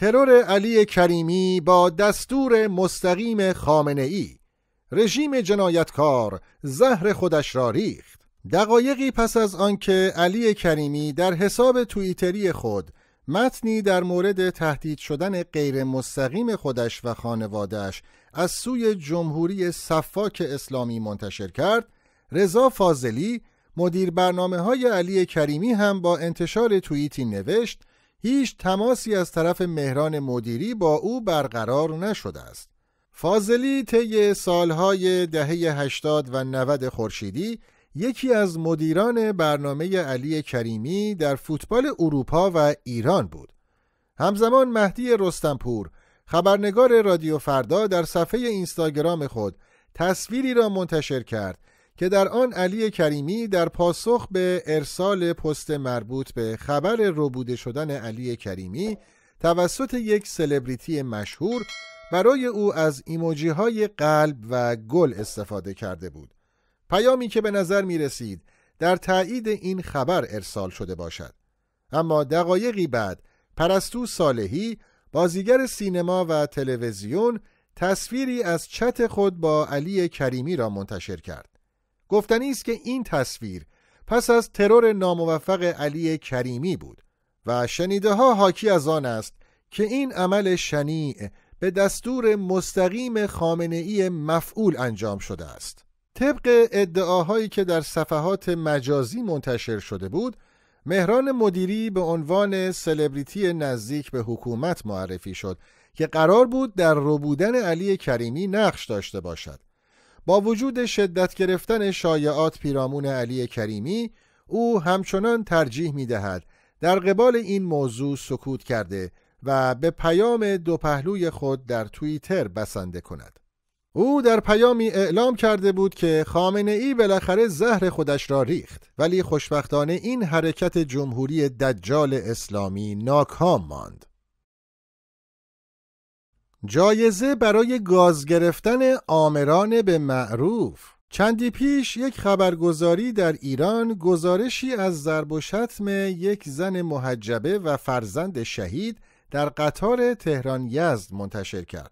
ترور علی کریمی با دستور مستقیم خامنه ای رژیم جنایتکار زهر خودش را ریخت دقایقی پس از آنکه علی کریمی در حساب توییتری خود متنی در مورد تهدید شدن غیر مستقیم خودش و خانوادهش از سوی جمهوری صفاک اسلامی منتشر کرد رضا فاضلی مدیر برنامه های علی کریمی هم با انتشار توییتی نوشت هیچ تماسی از طرف مهران مدیری با او برقرار نشده است. فاضلی طی سالهای دهه 80 و 90 خورشیدی یکی از مدیران برنامه علی کریمی در فوتبال اروپا و ایران بود. همزمان مهدی رستمپور خبرنگار رادیو فردا در صفحه اینستاگرام خود تصویری را منتشر کرد که در آن علی کریمی در پاسخ به ارسال پست مربوط به خبر روبوده شدن علی کریمی توسط یک سلبریتی مشهور برای او از ایموجی های قلب و گل استفاده کرده بود پیامی که به نظر می رسید در تایید این خبر ارسال شده باشد اما دقایقی بعد پرستو صالحی بازیگر سینما و تلویزیون تصویری از چت خود با علی کریمی را منتشر کرد گفتنی است که این تصویر پس از ترور ناموفق علی کریمی بود و شنیده ها حاکی از آن است که این عمل شنیع به دستور مستقیم خامنه ای مفعول انجام شده است. طبق ادعاهایی که در صفحات مجازی منتشر شده بود، مهران مدیری به عنوان سلبریتی نزدیک به حکومت معرفی شد که قرار بود در ربودن علی کریمی نقش داشته باشد. با وجود شدت گرفتن شایعات پیرامون علی کریمی او همچنان ترجیح می دهد در قبال این موضوع سکوت کرده و به پیام دو پهلوی خود در توییتر بسنده کند. او در پیامی اعلام کرده بود که خامنه ای بالاخره زهر خودش را ریخت ولی خوشبختانه این حرکت جمهوری دجال اسلامی ناکام ماند. جایزه برای گاز گرفتن آمران به معروف چندی پیش یک خبرگزاری در ایران گزارشی از ضرب و شتم یک زن محجبه و فرزند شهید در قطار تهران یزد منتشر کرد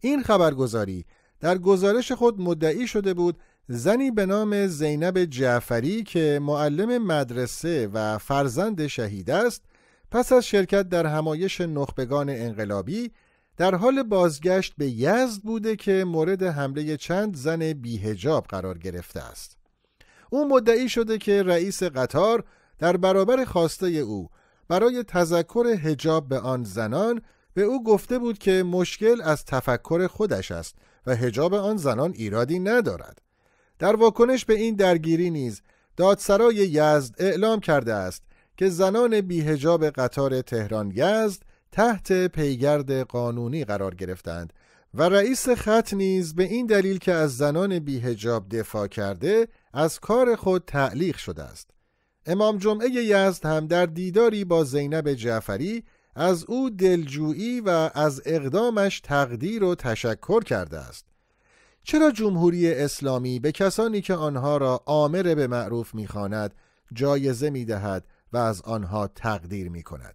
این خبرگزاری در گزارش خود مدعی شده بود زنی به نام زینب جعفری که معلم مدرسه و فرزند شهید است پس از شرکت در همایش نخبگان انقلابی در حال بازگشت به یزد بوده که مورد حمله چند زن بیهجاب قرار گرفته است. او مدعی شده که رئیس قطار در برابر خواسته او برای تذکر هجاب به آن زنان به او گفته بود که مشکل از تفکر خودش است و هجاب آن زنان ایرادی ندارد. در واکنش به این درگیری نیز دادسرای یزد اعلام کرده است که زنان بیهجاب قطار تهران یزد تحت پیگرد قانونی قرار گرفتند و رئیس خط نیز به این دلیل که از زنان بیهجاب دفاع کرده از کار خود تعلیق شده است امام جمعه یزد هم در دیداری با زینب جعفری از او دلجویی و از اقدامش تقدیر و تشکر کرده است چرا جمهوری اسلامی به کسانی که آنها را آمر به معروف میخواند جایزه میدهد و از آنها تقدیر میکند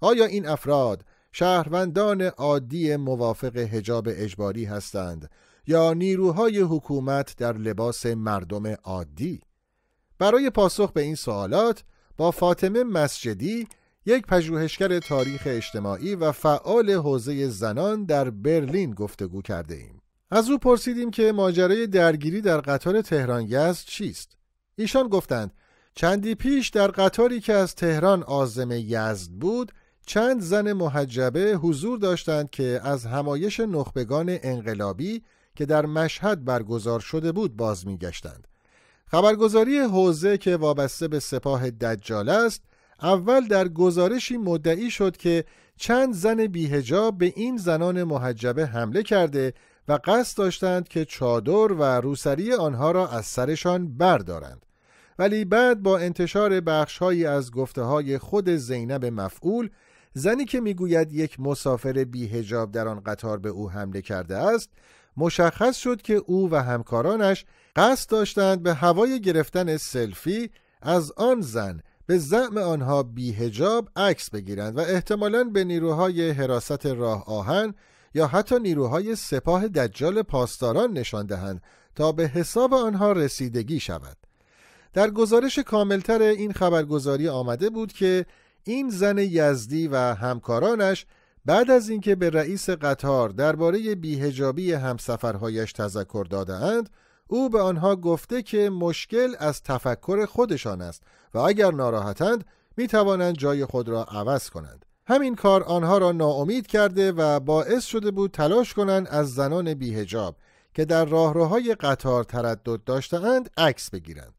آیا این افراد شهروندان عادی موافق هجاب اجباری هستند یا نیروهای حکومت در لباس مردم عادی؟ برای پاسخ به این سوالات با فاطمه مسجدی یک پژوهشگر تاریخ اجتماعی و فعال حوزه زنان در برلین گفتگو کرده ایم. از او پرسیدیم که ماجرای درگیری در قطار تهران یزد چیست؟ ایشان گفتند چندی پیش در قطاری که از تهران آزم یزد بود چند زن محجبه حضور داشتند که از همایش نخبگان انقلابی که در مشهد برگزار شده بود باز میگشتند. خبرگزاری حوزه که وابسته به سپاه دجال است اول در گزارشی مدعی شد که چند زن بیهجاب به این زنان محجبه حمله کرده و قصد داشتند که چادر و روسری آنها را از سرشان بردارند ولی بعد با انتشار بخشهایی از گفته های خود زینب مفعول زنی که میگوید یک مسافر بیهجاب در آن قطار به او حمله کرده است مشخص شد که او و همکارانش قصد داشتند به هوای گرفتن سلفی از آن زن به زعم آنها بیهجاب عکس بگیرند و احتمالاً به نیروهای حراست راه آهن یا حتی نیروهای سپاه دجال پاسداران نشان دهند تا به حساب آنها رسیدگی شود. در گزارش کاملتر این خبرگزاری آمده بود که این زن یزدی و همکارانش بعد از اینکه به رئیس قطار درباره بیهجابی همسفرهایش تذکر دادهاند او به آنها گفته که مشکل از تفکر خودشان است و اگر ناراحتند می توانند جای خود را عوض کنند همین کار آنها را ناامید کرده و باعث شده بود تلاش کنند از زنان بیهجاب که در راهروهای قطار تردد داشتهاند عکس بگیرند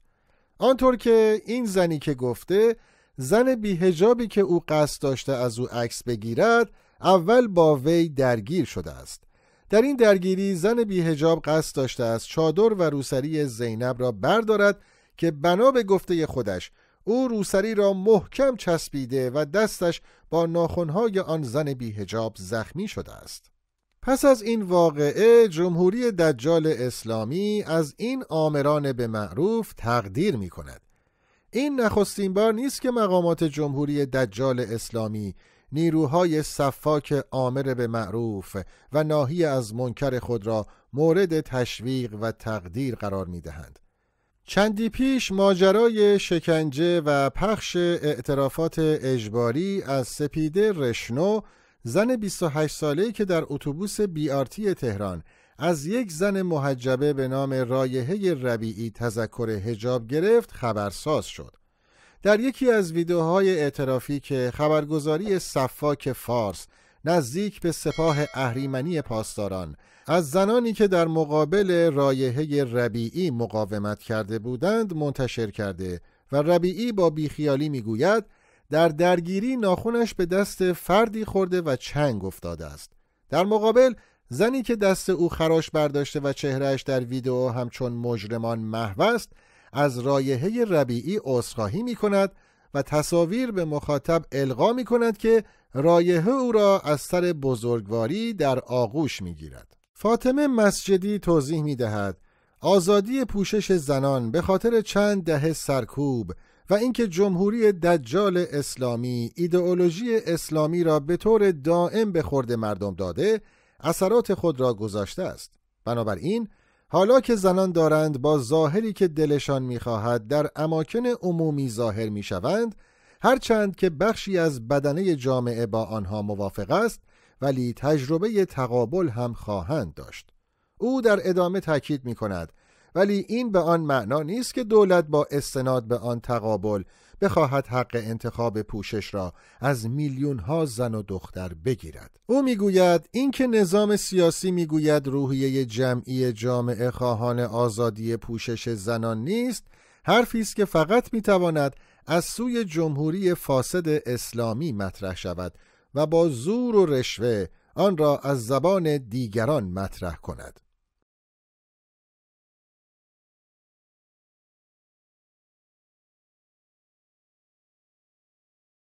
آنطور که این زنی که گفته زن بیهجابی که او قصد داشته از او عکس بگیرد اول با وی درگیر شده است در این درگیری زن بیهجاب قصد داشته است چادر و روسری زینب را بردارد که بنا به گفته خودش او روسری را محکم چسبیده و دستش با ناخونهای آن زن بیهجاب زخمی شده است پس از این واقعه جمهوری دجال اسلامی از این آمران به معروف تقدیر می کند این نخستین بار نیست که مقامات جمهوری دجال اسلامی نیروهای صفاک آمر به معروف و ناهی از منکر خود را مورد تشویق و تقدیر قرار می دهند. چندی پیش ماجرای شکنجه و پخش اعترافات اجباری از سپیده رشنو زن 28 ساله که در اتوبوس بی‌آرتی تهران از یک زن محجبه به نام رایحه ربیعی تذکر هجاب گرفت خبرساز شد در یکی از ویدیوهای اعترافی که خبرگزاری صفاک فارس نزدیک به سپاه اهریمنی پاسداران از زنانی که در مقابل رایحه ربیعی مقاومت کرده بودند منتشر کرده و ربیعی با بیخیالی میگوید در درگیری ناخونش به دست فردی خورده و چنگ افتاده است در مقابل زنی که دست او خراش برداشته و چهرهش در ویدئو همچون مجرمان محو است از رایحه ربیعی عذرخواهی می کند و تصاویر به مخاطب القا می کند که رایحه او را از سر بزرگواری در آغوش می گیرد. فاطمه مسجدی توضیح می دهد آزادی پوشش زنان به خاطر چند دهه سرکوب و اینکه جمهوری دجال اسلامی ایدئولوژی اسلامی را به طور دائم به خورد مردم داده اثرات خود را گذاشته است بنابراین حالا که زنان دارند با ظاهری که دلشان میخواهد در اماکن عمومی ظاهر میشوند هرچند که بخشی از بدنه جامعه با آنها موافق است ولی تجربه تقابل هم خواهند داشت او در ادامه تاکید می کند ولی این به آن معنا نیست که دولت با استناد به آن تقابل بخواهد حق انتخاب پوشش را از میلیون ها زن و دختر بگیرد او میگوید اینکه نظام سیاسی میگوید روحیه جمعی جامعه خواهان آزادی پوشش زنان نیست حرفی است که فقط میتواند از سوی جمهوری فاسد اسلامی مطرح شود و با زور و رشوه آن را از زبان دیگران مطرح کند